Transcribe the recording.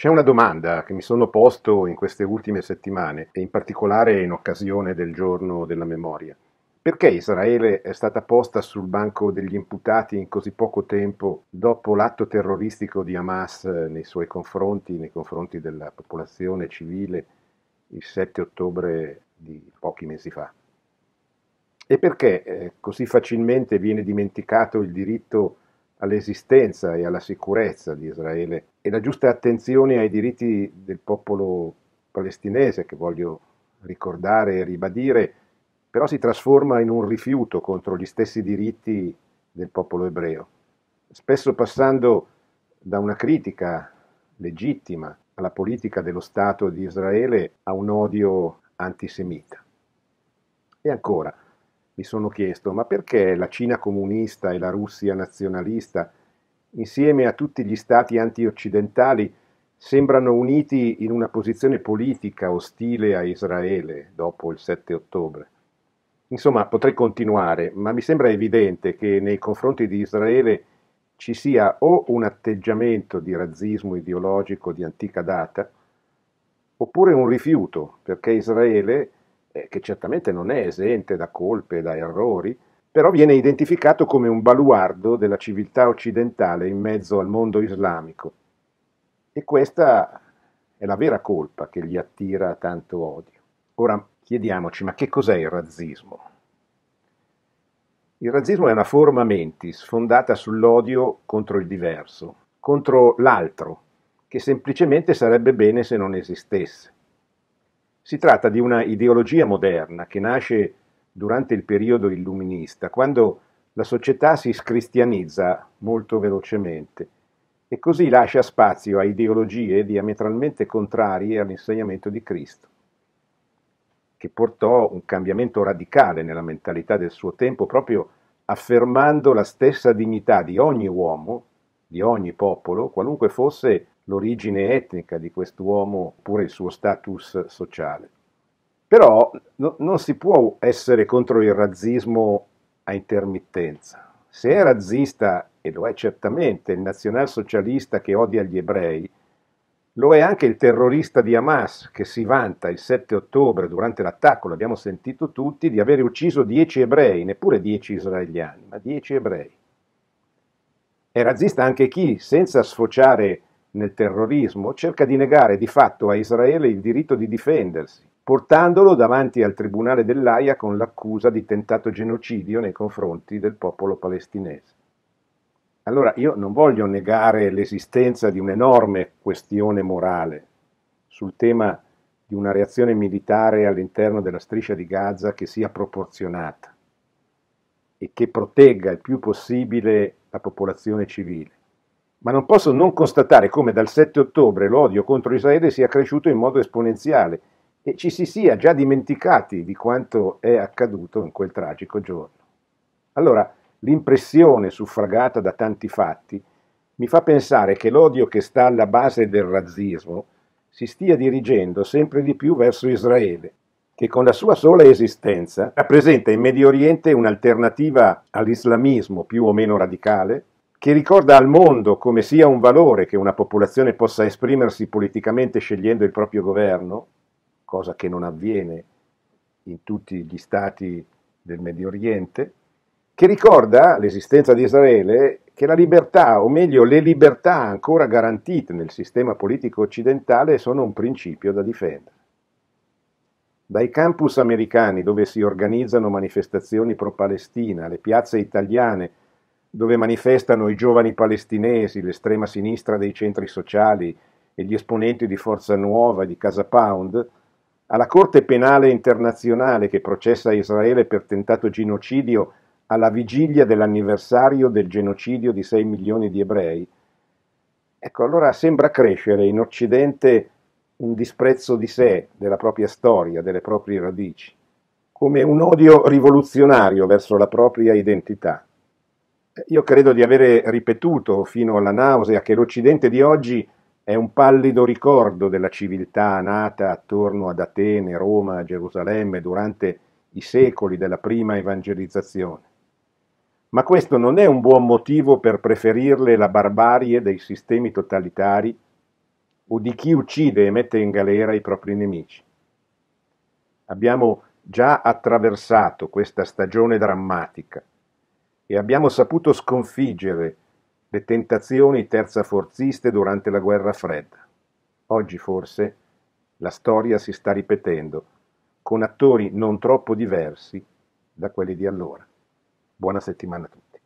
C'è una domanda che mi sono posto in queste ultime settimane e in particolare in occasione del giorno della memoria. Perché Israele è stata posta sul banco degli imputati in così poco tempo dopo l'atto terroristico di Hamas nei suoi confronti, nei confronti della popolazione civile il 7 ottobre di pochi mesi fa? E perché eh, così facilmente viene dimenticato il diritto all'esistenza e alla sicurezza di Israele e la giusta attenzione ai diritti del popolo palestinese che voglio ricordare e ribadire, però si trasforma in un rifiuto contro gli stessi diritti del popolo ebreo, spesso passando da una critica legittima alla politica dello Stato di Israele a un odio antisemita. E ancora, mi sono chiesto, ma perché la Cina comunista e la Russia nazionalista, insieme a tutti gli stati antioccidentali, sembrano uniti in una posizione politica ostile a Israele dopo il 7 ottobre? Insomma, potrei continuare, ma mi sembra evidente che nei confronti di Israele ci sia o un atteggiamento di razzismo ideologico di antica data, oppure un rifiuto, perché Israele eh, che certamente non è esente da colpe, da errori, però viene identificato come un baluardo della civiltà occidentale in mezzo al mondo islamico. E questa è la vera colpa che gli attira tanto odio. Ora chiediamoci, ma che cos'è il razzismo? Il razzismo è una forma mentis fondata sull'odio contro il diverso, contro l'altro, che semplicemente sarebbe bene se non esistesse. Si tratta di una ideologia moderna che nasce durante il periodo illuminista, quando la società si scristianizza molto velocemente e così lascia spazio a ideologie diametralmente contrarie all'insegnamento di Cristo, che portò un cambiamento radicale nella mentalità del suo tempo proprio affermando la stessa dignità di ogni uomo, di ogni popolo, qualunque fosse l'origine etnica di quest'uomo oppure il suo status sociale. Però no, non si può essere contro il razzismo a intermittenza. Se è razzista, e lo è certamente, il nazionalsocialista che odia gli ebrei, lo è anche il terrorista di Hamas che si vanta il 7 ottobre durante l'attacco, l'abbiamo sentito tutti, di aver ucciso 10 ebrei, neppure 10 israeliani, ma 10 ebrei. È razzista anche chi, senza sfociare nel terrorismo, cerca di negare di fatto a Israele il diritto di difendersi, portandolo davanti al Tribunale dell'AIA con l'accusa di tentato genocidio nei confronti del popolo palestinese. Allora io non voglio negare l'esistenza di un'enorme questione morale sul tema di una reazione militare all'interno della striscia di Gaza che sia proporzionata e che protegga il più possibile la popolazione civile ma non posso non constatare come dal 7 ottobre l'odio contro Israele sia cresciuto in modo esponenziale e ci si sia già dimenticati di quanto è accaduto in quel tragico giorno. Allora, l'impressione suffragata da tanti fatti mi fa pensare che l'odio che sta alla base del razzismo si stia dirigendo sempre di più verso Israele, che con la sua sola esistenza rappresenta in Medio Oriente un'alternativa all'islamismo più o meno radicale, che ricorda al mondo come sia un valore che una popolazione possa esprimersi politicamente scegliendo il proprio governo, cosa che non avviene in tutti gli stati del Medio Oriente, che ricorda l'esistenza di Israele che la libertà, o meglio le libertà ancora garantite nel sistema politico occidentale, sono un principio da difendere. Dai campus americani dove si organizzano manifestazioni pro-Palestina, le piazze italiane dove manifestano i giovani palestinesi, l'estrema sinistra dei centri sociali e gli esponenti di Forza Nuova e di Casa Pound, alla Corte Penale Internazionale che processa Israele per tentato genocidio alla vigilia dell'anniversario del genocidio di 6 milioni di ebrei. Ecco, allora sembra crescere in Occidente un disprezzo di sé, della propria storia, delle proprie radici, come un odio rivoluzionario verso la propria identità. Io credo di avere ripetuto fino alla nausea che l'Occidente di oggi è un pallido ricordo della civiltà nata attorno ad Atene, Roma, Gerusalemme durante i secoli della prima evangelizzazione. Ma questo non è un buon motivo per preferirle la barbarie dei sistemi totalitari o di chi uccide e mette in galera i propri nemici. Abbiamo già attraversato questa stagione drammatica e abbiamo saputo sconfiggere le tentazioni terzaforziste durante la guerra fredda. Oggi forse la storia si sta ripetendo, con attori non troppo diversi da quelli di allora. Buona settimana a tutti.